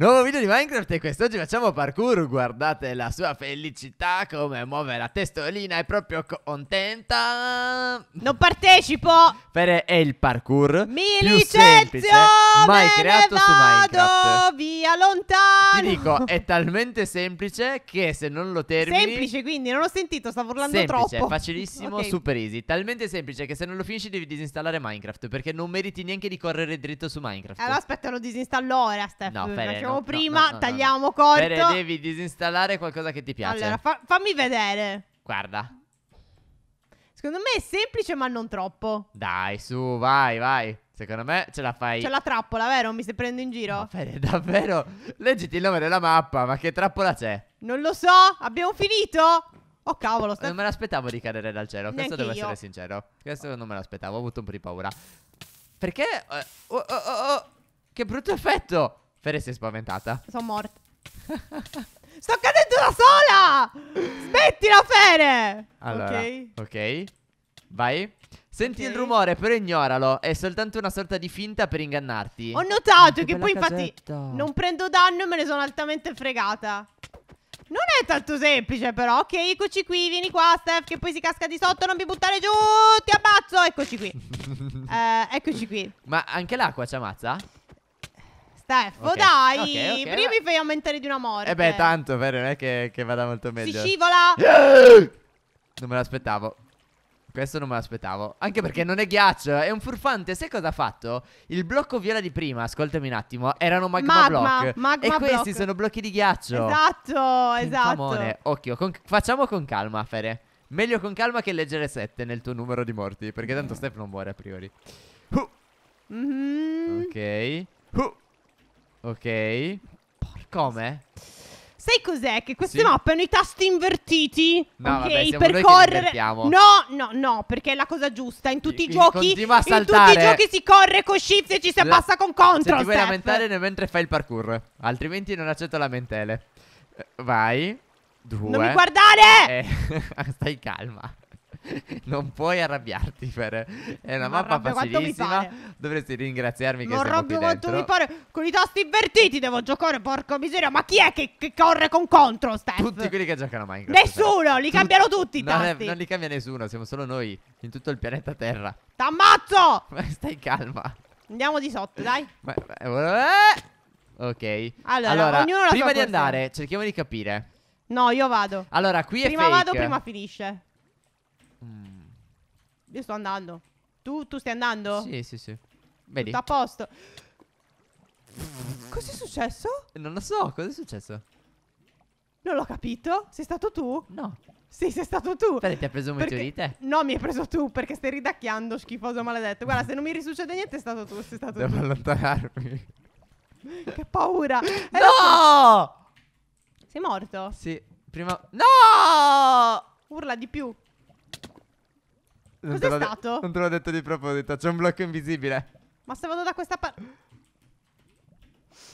Nuovo video di Minecraft e quest'oggi facciamo parkour, guardate la sua felicità, come muove la testolina, è proprio contenta. Non partecipo! Per è il parkour Mi più licenzio, semplice mai creato vado, su Minecraft. via lontano! Ti dico, è talmente semplice che se non lo termini... Semplice quindi, non ho sentito, stavo urlando semplice, troppo. facilissimo, okay. super easy. Talmente semplice che se non lo finisci devi disinstallare Minecraft, perché non meriti neanche di correre dritto su Minecraft. Allora eh, aspetta, lo disinstallo ora, Steph. No, Fede, parliamo no, prima, no, no, tagliamo corto. Bene, devi disinstallare qualcosa che ti piace. Allora, fa- fammi vedere. Guarda. Secondo me è semplice, ma non troppo. Dai, su, vai, vai. Secondo me ce la fai. C'è la trappola, vero? Mi stai prendendo in giro? Ma davvero? Leggiti il nome della mappa, ma che trappola c'è? Non lo so, abbiamo finito? Oh cavolo, stai... Non me l'aspettavo di cadere dal cielo, Neanche questo devo io. essere sincero. Questo non me l'aspettavo, ho avuto un po' di paura. Perché? Eh, oh, Oh, oh, oh, che brutto effetto! Fere si è spaventata. Sono morta. Sto cadendo da sola! Smettila, Fere! Allora, ok. Ok. Vai. Senti okay. il rumore, però ignoralo. È soltanto una sorta di finta per ingannarti. Ho notato che poi, casetta. infatti, non prendo danno e me ne sono altamente fregata. Non è tanto semplice, però. Ok, eccoci qui. Vieni qua, Steph, che poi si casca di sotto. Non mi buttare giù. Ti ammazzo. Eccoci qui. eh, eccoci qui. Ma anche l'acqua ci ammazza? Steffo, oh okay. dai. Okay, okay, Prima mi fai aumentare di una morte. E eh beh, tanto, vero, non è che, che vada molto meglio. Si scivola! non me l'aspettavo. Questo non me l'aspettavo. Anche perché non è ghiaccio, è un furfante. Sai cosa ha fatto? Il blocco viola di prima, ascoltami un attimo, erano magma, magma block. Magma e block. questi sono blocchi di ghiaccio. Esatto, esatto. Famone. Occhio, con, facciamo con calma, Fere. Meglio con calma che leggere 7 nel tuo numero di morti, perché tanto Steph non muore a priori. Uh. Mm -hmm. Ok. Uh. Ok. Come? Sai cos'è? Che queste sì. mappe hanno i tasti invertiti. No, ok, vabbè, per correre. No, no, no, perché è la cosa giusta. In tutti i giochi. In tutti i giochi si corre con shift e ci si abbassa con control. Se ti vuoi step. lamentare mentre fai il parkour. Altrimenti non accetto lamentele. Eh, vai. Due. Non mi guardare! Eh, stai calma. non puoi arrabbiarti per... È una Ma mappa facilissima. Dovresti ringraziarmi che Morrabbio siamo qui quanto dentro. mi pare. Con i tasti invertiti devo giocare, porco miseria. Ma chi è che, che corre con contro, Steph? Tutti quelli che giocano Minecraft. Nessuno, però. li Tut cambiano tutti i non, è, non li cambia nessuno, siamo solo noi in tutto il pianeta Terra. T'ammazzo! stai calma. Andiamo di sotto, dai. Eh! ok. Allora, allora prima di andare, cerchiamo di capire. No, io vado. Allora, qui prima è fake. Prima vado, prima finisce. Mm. Io sto andando. Tu, tu stai andando? Sì, sì, sì. Vedi. Tutto a posto. Cos'è successo? Non lo so, cos'è successo? Non l'ho capito. Sei stato tu? No. Sì, sei stato tu. Perché ti ha preso un perché... meteorite? No, mi hai preso tu perché stai ridacchiando, schifoso maledetto. Guarda, se non mi risuccede niente, è stato tu. Sei stato Devo tu. allontanarmi. Che paura. È no! Sei morto? Sì, prima. No! Urla di più. Non Cos'è te stato? De- non te l'ho detto di proposito, c'è un blocco invisibile. Ma se vado da questa parte...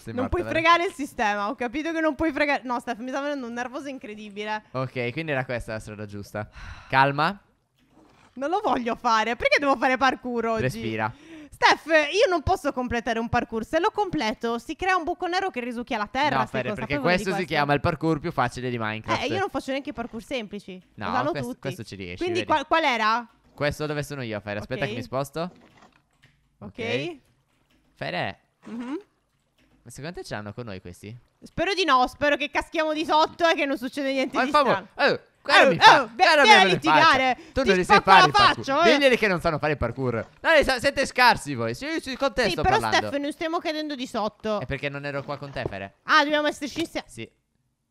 Non puoi fregare il sistema, ho capito che non puoi fregare... No, Steph, mi sta venendo un nervoso incredibile. Ok, quindi era questa la strada giusta. Calma. Non lo voglio fare, perché devo fare parkour oggi? Respira. Steph, io non posso completare un parkour. Se lo completo, si crea un buco nero che risucchia la terra. No, Fede, perché questo, questo, si chiama il parkour più facile di eh, Minecraft. Eh, io non faccio neanche i parkour semplici. No, questo, questo, ci riesce. Quindi qual, qual, era? Questo dove sono io, Fere? Aspetta okay. che mi sposto. Ok. okay. Fere. Mm-hmm. Ma secondo te ce l'hanno con noi questi? Spero di no, spero che caschiamo di sotto e che non succeda niente Ma di favore. strano. Oh. Guarda oh, mi fa, oh, vieni a litigare Tu non li sai fare faccio, eh. Diglieli che non sanno fare il parkour No, siete scarsi voi Si, si contesto sì, però parlando. Steph, non stiamo cadendo di sotto È perché non ero qua con te, Fere Ah, dobbiamo esserci insieme Sì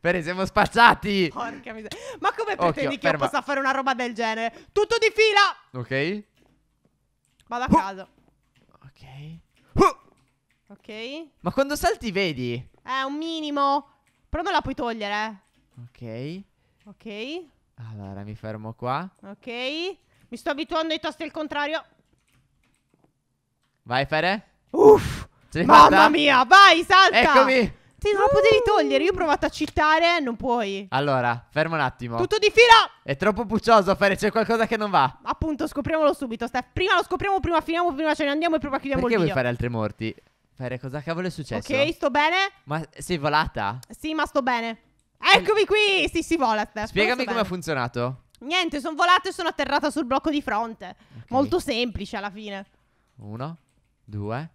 Pere, siamo spazzati. Porca miseria. Ma come pretendi che ferma. io possa fare una roba del genere? Tutto di fila. Ok. Vado a uh. casa. Ok. Uh. Ok. Ma quando salti vedi? Eh, un minimo. Però me la puoi togliere. Ok. Ok. Allora, mi fermo qua. Ok. Mi sto abituando ai tosti al contrario. Vai, Fere. Uff. Mamma fatta? mia, vai, salta. Eccomi. Sì, non lo potevi togliere. Io ho ah. provato a citare, non puoi. Allora, fermo un attimo. Tutto di fila! È troppo puccioso, Fere, c'è qualcosa che non va. Appunto, scopriamolo subito, Steph. Prima lo scopriamo, prima finiamo, prima ce ne andiamo e prima chiudiamo Perché il video. Perché vuoi fare altri morti? Fere, cosa cavolo è successo? Ok, sto bene. Ma sei volata? Sì, ma sto bene. Eccomi qui! Sì, si vola, Steph. Spiegami come ha funzionato. Niente, sono volata e sono atterrata sul blocco di fronte. Okay. Molto semplice alla fine. Uno, due,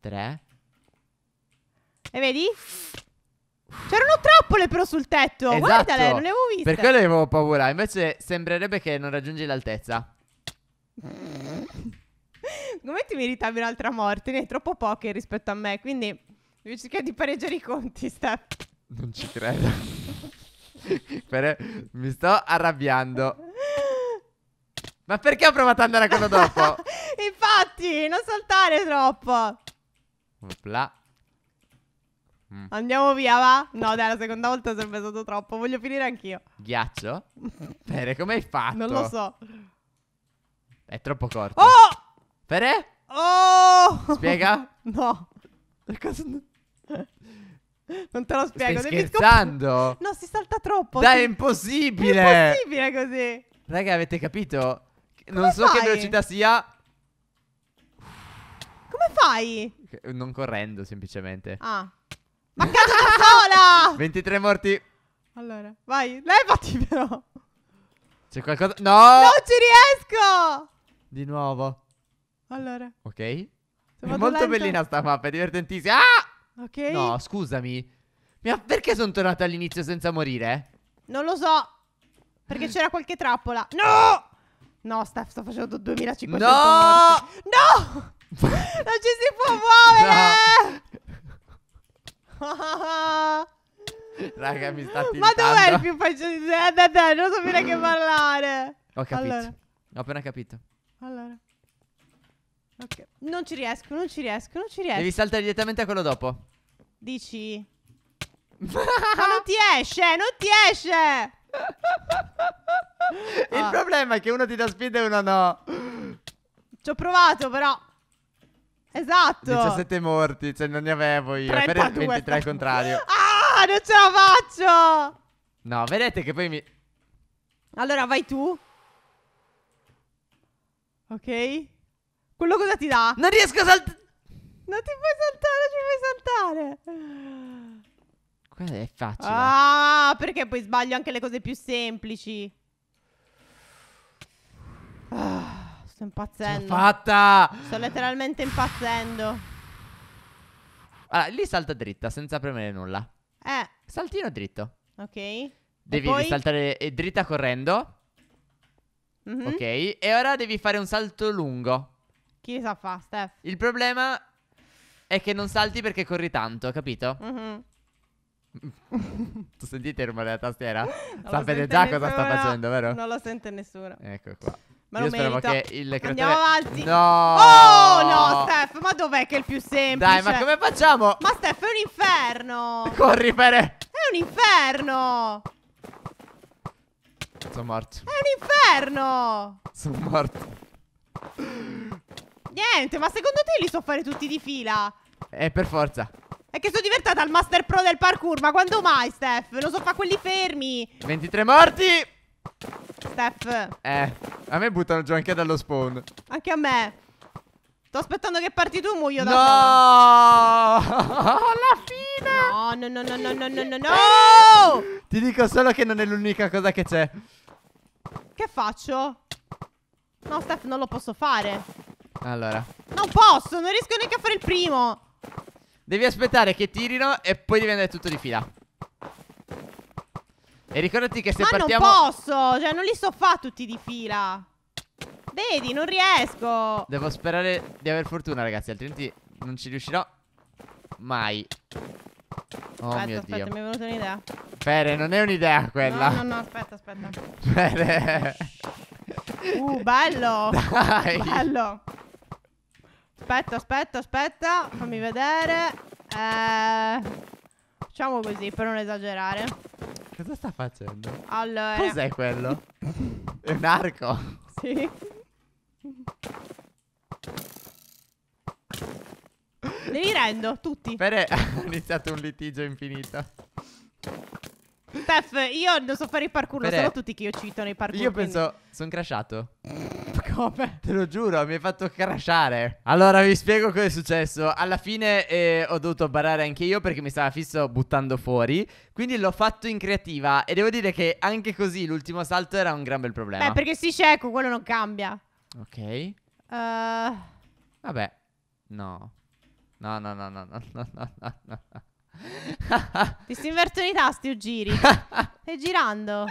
tre, e vedi? C'erano trappole però sul tetto. Esatto. Guardale, non le avevo viste. Per quello avevo paura. Invece sembrerebbe che non raggiungi l'altezza. Come ti meritavi un'altra morte? Ne hai troppo poche rispetto a me. Quindi devi cercare di pareggiare i conti, Steph. Non ci credo. mi sto arrabbiando. Ma perché ho provato ad andare a quello dopo? Infatti, non saltare troppo. Opla. Mm. Andiamo via, va? No, dai, la seconda volta sarebbe stato troppo. Voglio finire anch'io. Ghiaccio? Pere, come hai fatto? Non lo so. È troppo corto. Oh! Pere? Oh! Spiega? no. Non te lo spiego. Stai Devi scherzando? No, si salta troppo. Dai, si... è impossibile. È impossibile così. Raga, avete capito? Come non so fai? che velocità sia. Come fai? Non correndo, semplicemente. Ah. Ma cazzo da sola! 23 morti. Allora, vai, levati però. C'è qualcosa... No! Non ci riesco! Di nuovo. Allora. Ok. Sono È molto lento. bellina sta mappa, è divertentissima. Ah! Ok. No, scusami. Ma perché sono tornato all'inizio senza morire? Non lo so. Perché c'era qualche trappola. No! No, Steph, sto facendo 2500 No! Morti. No! non ci si può muovere! No. Raga, mi sta Ma dov'è il più facile? Eh, da te, non so bene che parlare. Ho capito. Allora. Ho appena capito. Allora. Ok. Non ci riesco, non ci riesco, non ci riesco. Devi saltare direttamente a quello dopo. Dici? Ma non ti esce, non ti esce. il ah. problema è che uno ti dà speed e uno no. Ci ho provato però. Esatto. 17 morti, cioè non ne avevo io. 32, 23 al contrario. Ah, non ce la faccio. No, vedete che poi mi... Allora vai tu. Ok. Quello cosa ti dà? Non riesco a saltare. Non ti puoi saltare, ci puoi saltare. Quella è facile. Ah, perché poi sbaglio anche le cose più semplici. Sto impazzendo. fatta! Sto letteralmente impazzendo. Allora, lì salta dritta, senza premere nulla. Eh. Saltino dritto. Ok. Devi poi... saltare eh, dritta correndo. Mm -hmm. Ok. E ora devi fare un salto lungo. Chi sa fa, Steph? Il problema è che non salti perché corri tanto, capito? Mm -hmm. Sentite il rumore della tastiera? Sapete già cosa sta facendo, vero? Non lo sente nessuno. Ecco qua. Ma Io merita. che il cratere... Andiamo avanti. No. Oh no, Steph, ma dov'è che è il più semplice? Dai, ma come facciamo? Ma Steph, è un inferno. Corri, Pere. È un inferno. Sono morto. È un inferno. Sono morto. Niente, ma secondo te li so fare tutti di fila? Eh, per forza. È che sono diventata il master pro del parkour, ma quando mai, Steph? Lo so fa quelli fermi. 23 morti. Steph. Eh, a me buttano giù anche dallo spawn. Anche a me. Sto aspettando che parti tu, muoio da No! Alla fine! No, no, no, no, no, no, no, no, no! Oh! Ti dico solo che non è l'unica cosa che c'è. Che faccio? No, Steph, non lo posso fare. Allora. Non posso, non riesco neanche a fare il primo. Devi aspettare che tirino e poi devi andare tutto di fila. E ricordati che se Ma partiamo... Ma non posso, cioè non li so fa tutti di fila Vedi, non riesco Devo sperare di aver fortuna ragazzi, altrimenti non ci riuscirò mai Oh aspetta, mio aspetta, Dio mi è venuta un'idea Fere, non è un'idea quella No, no, no, aspetta, aspetta Fere Uh, bello Dai Bello Aspetta, aspetta, aspetta Fammi vedere eh, Facciamo così, per non esagerare Cosa sta facendo? Allora. Cos'è quello? È un arco. Sì. Devi rendo, tutti. Pere è iniziato un litigio infinito. Steph, io non so fare il parkour, Pere... lo sanno tutti che io cito nei parkour. Io penso, quindi... sono crashato come? Te lo giuro, mi hai fatto crashare. Allora, vi spiego cosa è successo. Alla fine eh, ho dovuto barare anche io perché mi stava fisso buttando fuori. Quindi l'ho fatto in creativa. E devo dire che anche così l'ultimo salto era un gran bel problema. Beh, perché si cieco, quello non cambia. Ok. Uh... Vabbè. No. No, no, no, no, no, no, no, Ti si invertono i tasti o giri? Stai girando?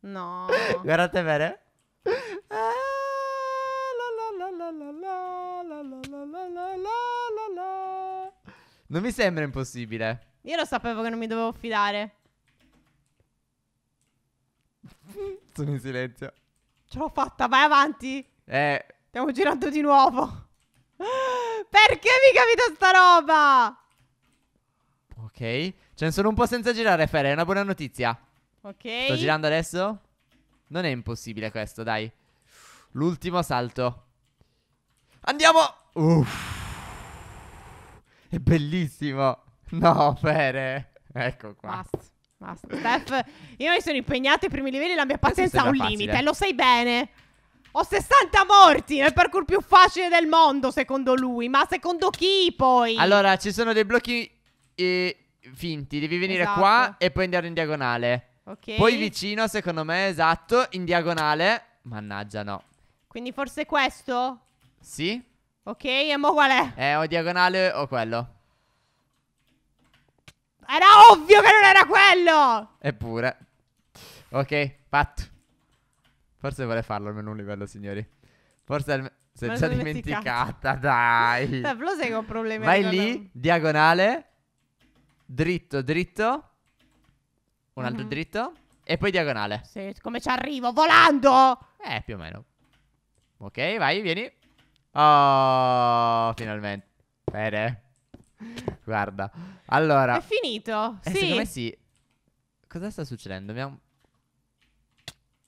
No. Guardate bene. Non mi sembra impossibile. Io lo sapevo che non mi dovevo fidare. Sono in silenzio. Ce l'ho fatta, vai avanti. Eh. Stiamo girando di nuovo. Perché mi capita sta roba? Ok. Ce ne sono un po' senza girare, Fer. È una buona notizia. Ok. Sto girando adesso? Non è impossibile questo, dai. L'ultimo salto. Andiamo! Uff. È bellissimo. No, Fere. Ecco qua. Basta. Basta. Steph, io mi sono impegnato ai primi livelli, la mia pazienza ha un facile. limite, lo sai bene. Ho 60 morti nel parkour più facile del mondo, secondo lui. Ma secondo chi poi? Allora, ci sono dei blocchi eh, finti. Devi venire esatto. qua e poi andare in diagonale. Ok. Poi vicino, secondo me, esatto, in diagonale. Mannaggia, no. Quindi forse questo? Sì. Ok, e mo qual è? È o diagonale o quello. Era ovvio che non era quello! Eppure. Ok, fatto. Forse vuole farlo almeno un livello, signori. Forse almeno... Si è già dimenticata, dai. Dai, lo sai che ho problemi. Vai lì, non... diagonale, dritto, dritto, un altro mm -hmm. dritto e poi diagonale. Sì, come ci arrivo? Volando! Eh, più o meno. Ok, vai, vieni. Oh, finalmente. Bene. Guarda. Allora. È finito. Eh, sì. Secondo me sì. Cosa sta succedendo? Abbiamo...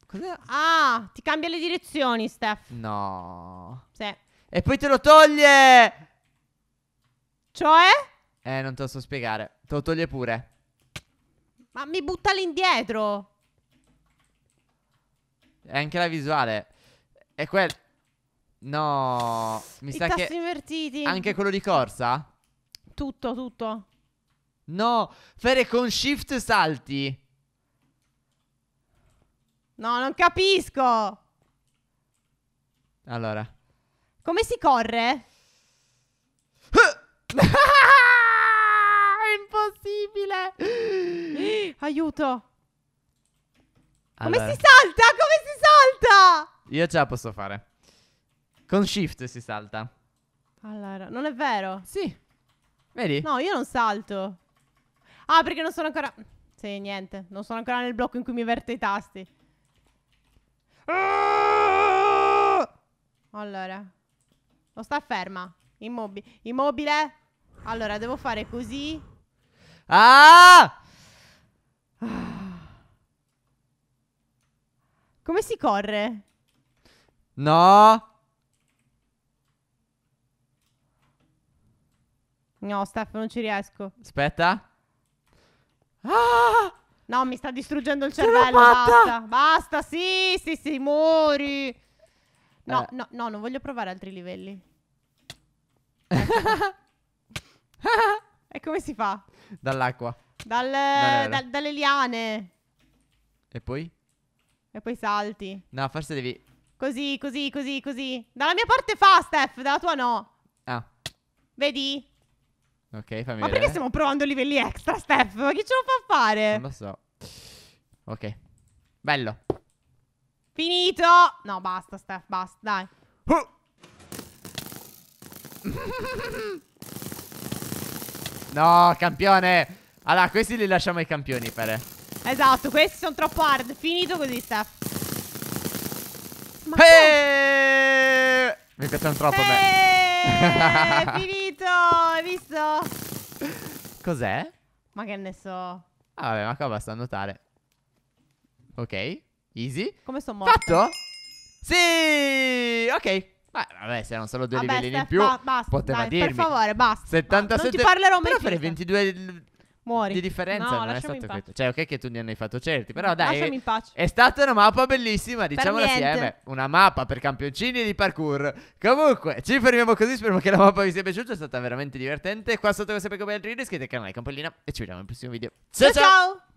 Cosa... Ah, ti cambia le direzioni, Steph. No. Sì. E poi te lo toglie. Cioè? Eh, non te lo so spiegare. Te lo toglie pure. Ma mi butta l'indietro. E anche la visuale. E quel... No, mi I sa tasti che invertiti. Anche quello di corsa? Tutto, tutto. No, fare con shift salti. No, non capisco. Allora. Come si corre? È Impossibile. Aiuto. Allora. Come si salta? Come si salta? Io ce la posso fare. Con shift si salta. Allora, non è vero. Sì. Vedi? No, io non salto. Ah, perché non sono ancora... Sì, niente. Non sono ancora nel blocco in cui mi verte i tasti. Ah! Allora. Non sta ferma. Immobi- immobile. Allora, devo fare così. Ah! Come si corre? No. No, Steph, non ci riesco. Aspetta. Ah! No, mi sta distruggendo il cervello. Basta. Basta, sì, sì, sì, muori. No, eh. no, no, non voglio provare altri livelli. e come si fa? Dall'acqua. Dal, Da, dalle liane. E poi? E poi salti. No, forse devi... Così, così, così, così. Dalla mia parte fa, Steph, dalla tua no. Ah. Vedi? Ok, fammi Ma vedere. Ma perché stiamo provando livelli extra, Steph? Ma chi ce lo fa fare? Non lo so. Ok. Bello. Finito. No, basta, Steph, basta, dai. Oh. no, campione. Allora, questi li lasciamo ai campioni, Pere. Esatto, questi sono troppo hard. Finito così, Steph. Ma hey! Mi piacciono troppo, hey! beh. Finito no, hai visto? Cos'è? Ma che ne so. Ah, vabbè, ma qua basta notare. Ok, easy. Come sono morto? Fatto? Sì! Ok. Beh, vabbè, se erano solo due vabbè, livelli Steph, in più, basta, poteva dai, dirmi. Per favore, basta. 77... Non ti parlerò mai. Però fare 22 Muori. Di differenza no, non è stato questo. Cioè, ok che tu ne hai fatto certi, però dai. Lasciami in pace. È stata una mappa bellissima, diciamola assieme. Una mappa per campioncini di parkour. Comunque, ci fermiamo così, Spero che la mappa vi sia piaciuta, è stata veramente divertente. Qua sotto come sempre come altri video, iscrivetevi al canale, campanellina e ci vediamo al prossimo video. ciao! ciao. ciao.